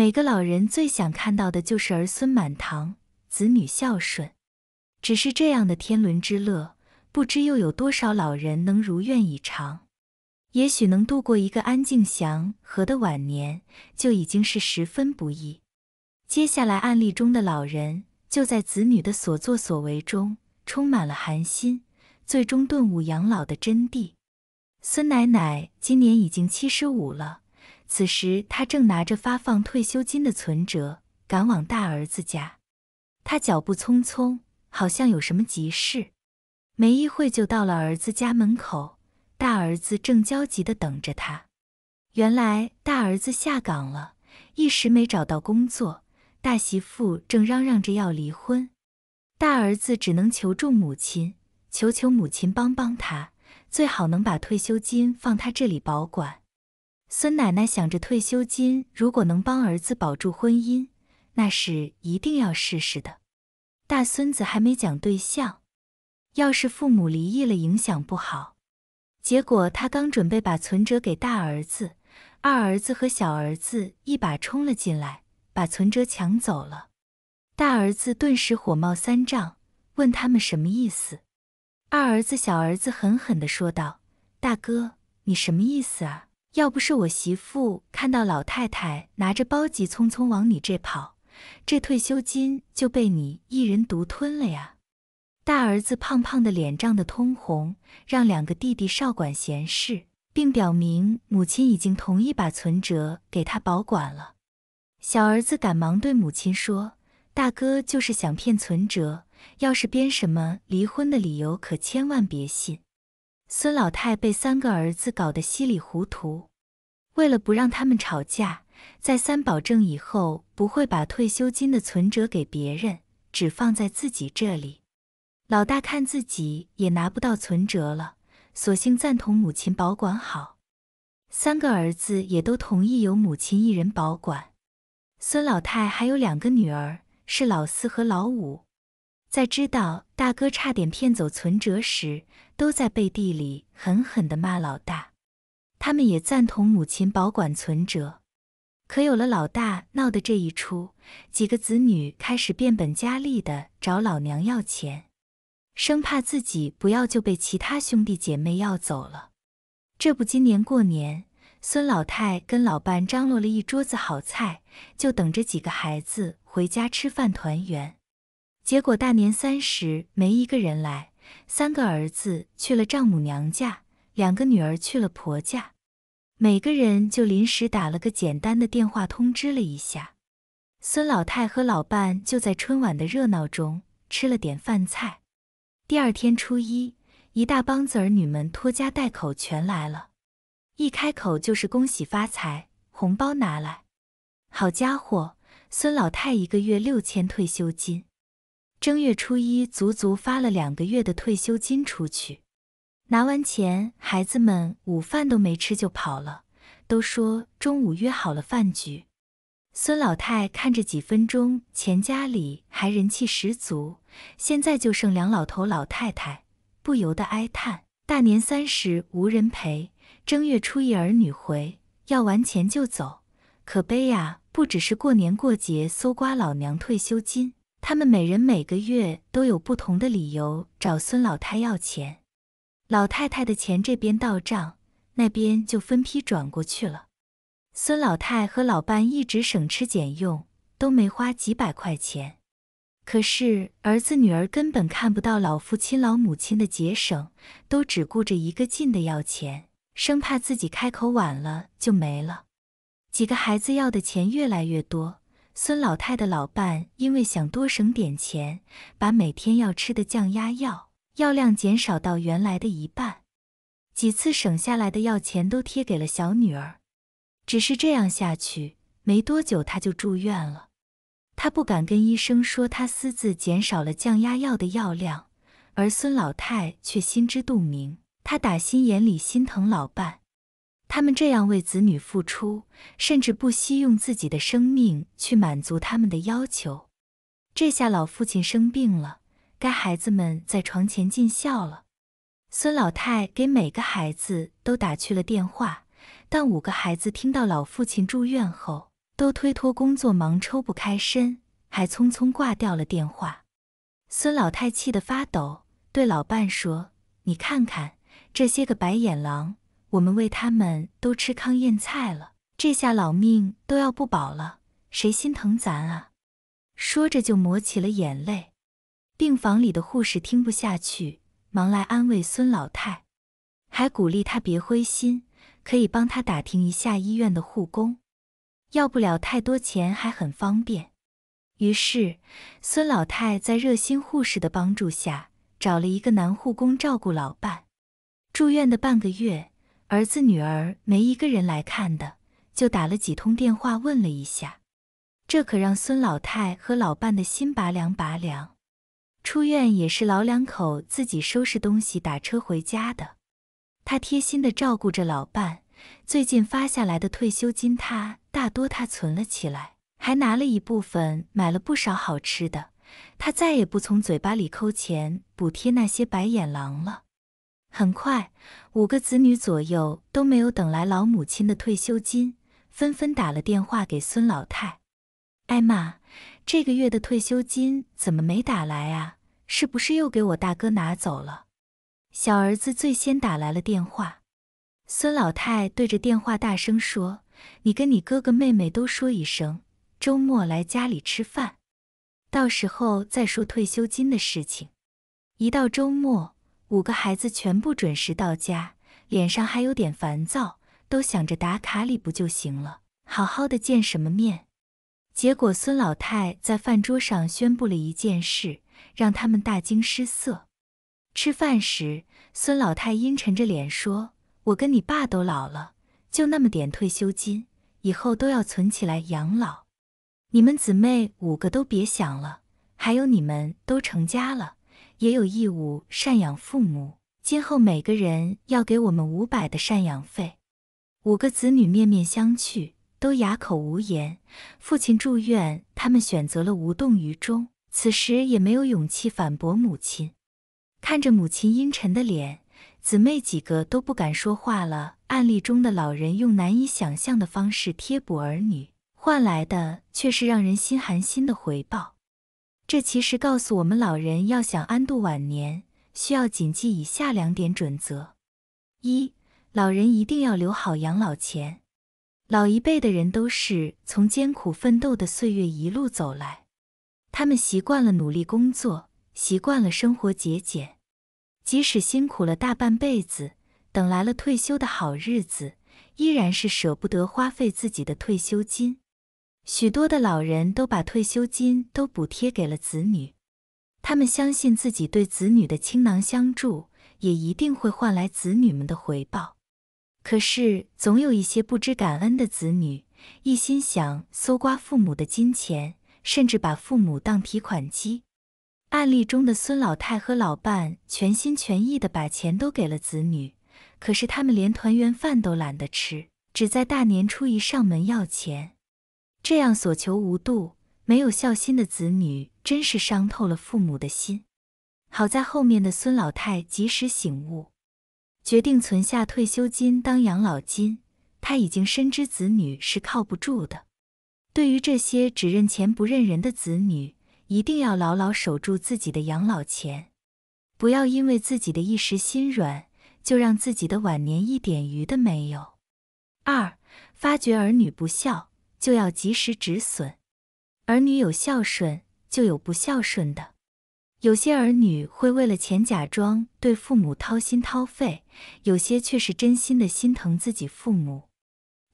每个老人最想看到的就是儿孙满堂、子女孝顺。只是这样的天伦之乐，不知又有多少老人能如愿以偿？也许能度过一个安静祥和的晚年，就已经是十分不易。接下来案例中的老人，就在子女的所作所为中，充满了寒心，最终顿悟养老的真谛。孙奶奶今年已经七十五了。此时，他正拿着发放退休金的存折赶往大儿子家，他脚步匆匆，好像有什么急事。没一会就到了儿子家门口，大儿子正焦急地等着他。原来，大儿子下岗了，一时没找到工作，大媳妇正嚷嚷着要离婚，大儿子只能求助母亲，求求母亲帮帮他，最好能把退休金放他这里保管。孙奶奶想着，退休金如果能帮儿子保住婚姻，那是一定要试试的。大孙子还没讲对象，要是父母离异了，影响不好。结果他刚准备把存折给大儿子，二儿子和小儿子一把冲了进来，把存折抢走了。大儿子顿时火冒三丈，问他们什么意思。二儿子、小儿子狠狠地说道：“大哥，你什么意思啊？”要不是我媳妇看到老太太拿着包急匆匆往你这跑，这退休金就被你一人独吞了呀！大儿子胖胖的脸涨得通红，让两个弟弟少管闲事，并表明母亲已经同意把存折给他保管了。小儿子赶忙对母亲说：“大哥就是想骗存折，要是编什么离婚的理由，可千万别信。”孙老太被三个儿子搞得稀里糊涂，为了不让他们吵架，再三保证以后不会把退休金的存折给别人，只放在自己这里。老大看自己也拿不到存折了，索性赞同母亲保管好。三个儿子也都同意由母亲一人保管。孙老太还有两个女儿，是老四和老五，在知道大哥差点骗走存折时。都在背地里狠狠地骂老大，他们也赞同母亲保管存折。可有了老大闹的这一出，几个子女开始变本加厉地找老娘要钱，生怕自己不要就被其他兄弟姐妹要走了。这不，今年过年，孙老太跟老伴张罗了一桌子好菜，就等着几个孩子回家吃饭团圆。结果大年三十没一个人来。三个儿子去了丈母娘家，两个女儿去了婆家，每个人就临时打了个简单的电话通知了一下。孙老太和老伴就在春晚的热闹中吃了点饭菜。第二天初一，一大帮子儿女们拖家带口全来了，一开口就是恭喜发财，红包拿来！好家伙，孙老太一个月六千退休金。正月初一，足足发了两个月的退休金出去。拿完钱，孩子们午饭都没吃就跑了，都说中午约好了饭局。孙老太看着几分钟前家里还人气十足，现在就剩两老头老太太，不由得哀叹：大年三十无人陪，正月初一儿女回，要完钱就走，可悲呀！不只是过年过节搜刮老娘退休金。他们每人每个月都有不同的理由找孙老太要钱，老太太的钱这边到账，那边就分批转过去了。孙老太和老伴一直省吃俭用，都没花几百块钱。可是儿子女儿根本看不到老父亲老母亲的节省，都只顾着一个劲的要钱，生怕自己开口晚了就没了。几个孩子要的钱越来越多。孙老太的老伴因为想多省点钱，把每天要吃的降压药药量减少到原来的一半，几次省下来的药钱都贴给了小女儿。只是这样下去没多久，他就住院了。他不敢跟医生说他私自减少了降压药的药量，而孙老太却心知肚明，他打心眼里心疼老伴。他们这样为子女付出，甚至不惜用自己的生命去满足他们的要求。这下老父亲生病了，该孩子们在床前尽孝了。孙老太给每个孩子都打去了电话，但五个孩子听到老父亲住院后，都推脱工作忙抽不开身，还匆匆挂掉了电话。孙老太气得发抖，对老伴说：“你看看这些个白眼狼！”我们为他们都吃糠咽菜了，这下老命都要不保了，谁心疼咱啊？说着就抹起了眼泪。病房里的护士听不下去，忙来安慰孙老太，还鼓励她别灰心，可以帮她打听一下医院的护工，要不了太多钱，还很方便。于是孙老太在热心护士的帮助下，找了一个男护工照顾老伴。住院的半个月。儿子女儿没一个人来看的，就打了几通电话问了一下，这可让孙老太和老伴的心拔凉拔凉。出院也是老两口自己收拾东西打车回家的。他贴心的照顾着老伴，最近发下来的退休金他大多他存了起来，还拿了一部分买了不少好吃的。他再也不从嘴巴里抠钱补贴那些白眼狼了。很快，五个子女左右都没有等来老母亲的退休金，纷纷打了电话给孙老太。艾妈，这个月的退休金怎么没打来啊？是不是又给我大哥拿走了？小儿子最先打来了电话。孙老太对着电话大声说：“你跟你哥哥、妹妹都说一声，周末来家里吃饭，到时候再说退休金的事情。”一到周末。五个孩子全部准时到家，脸上还有点烦躁，都想着打卡里不就行了，好好的见什么面？结果孙老太在饭桌上宣布了一件事，让他们大惊失色。吃饭时，孙老太阴沉着脸说：“我跟你爸都老了，就那么点退休金，以后都要存起来养老。你们姊妹五个都别想了，还有你们都成家了。”也有义务赡养父母。今后每个人要给我们五百的赡养费。五个子女面面相觑，都哑口无言。父亲住院，他们选择了无动于衷。此时也没有勇气反驳母亲。看着母亲阴沉的脸，姊妹几个都不敢说话了。案例中的老人用难以想象的方式贴补儿女，换来的却是让人心寒心的回报。这其实告诉我们，老人要想安度晚年，需要谨记以下两点准则：一、老人一定要留好养老钱。老一辈的人都是从艰苦奋斗的岁月一路走来，他们习惯了努力工作，习惯了生活节俭。即使辛苦了大半辈子，等来了退休的好日子，依然是舍不得花费自己的退休金。许多的老人都把退休金都补贴给了子女，他们相信自己对子女的倾囊相助，也一定会换来子女们的回报。可是，总有一些不知感恩的子女，一心想搜刮父母的金钱，甚至把父母当提款机。案例中的孙老太和老伴全心全意的把钱都给了子女，可是他们连团圆饭都懒得吃，只在大年初一上门要钱。这样所求无度、没有孝心的子女，真是伤透了父母的心。好在后面的孙老太及时醒悟，决定存下退休金当养老金。他已经深知子女是靠不住的。对于这些只认钱不认人的子女，一定要牢牢守住自己的养老钱，不要因为自己的一时心软，就让自己的晚年一点余的没有。二，发觉儿女不孝。就要及时止损。儿女有孝顺，就有不孝顺的。有些儿女会为了钱假装对父母掏心掏肺，有些却是真心的心疼自己父母。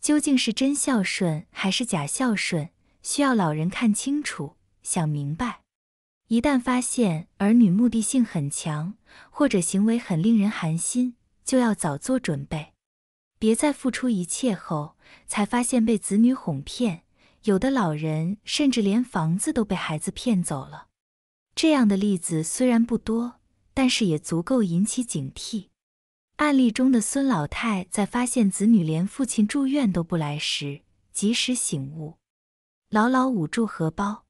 究竟是真孝顺还是假孝顺，需要老人看清楚、想明白。一旦发现儿女目的性很强，或者行为很令人寒心，就要早做准备。别在付出一切后才发现被子女哄骗，有的老人甚至连房子都被孩子骗走了。这样的例子虽然不多，但是也足够引起警惕。案例中的孙老太在发现子女连父亲住院都不来时，及时醒悟，牢牢捂住荷包，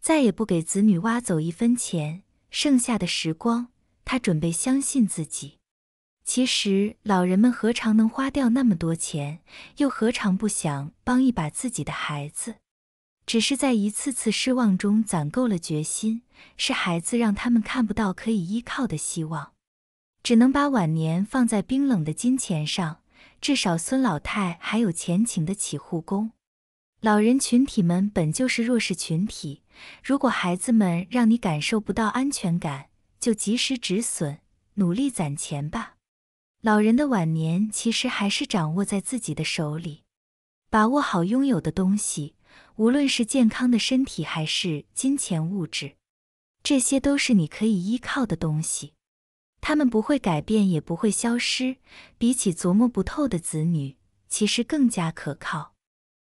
再也不给子女挖走一分钱。剩下的时光，她准备相信自己。其实老人们何尝能花掉那么多钱，又何尝不想帮一把自己的孩子？只是在一次次失望中攒够了决心。是孩子让他们看不到可以依靠的希望，只能把晚年放在冰冷的金钱上。至少孙老太还有钱请得起护工。老人群体们本就是弱势群体，如果孩子们让你感受不到安全感，就及时止损，努力攒钱吧。老人的晚年其实还是掌握在自己的手里，把握好拥有的东西，无论是健康的身体还是金钱物质，这些都是你可以依靠的东西，他们不会改变，也不会消失。比起琢磨不透的子女，其实更加可靠。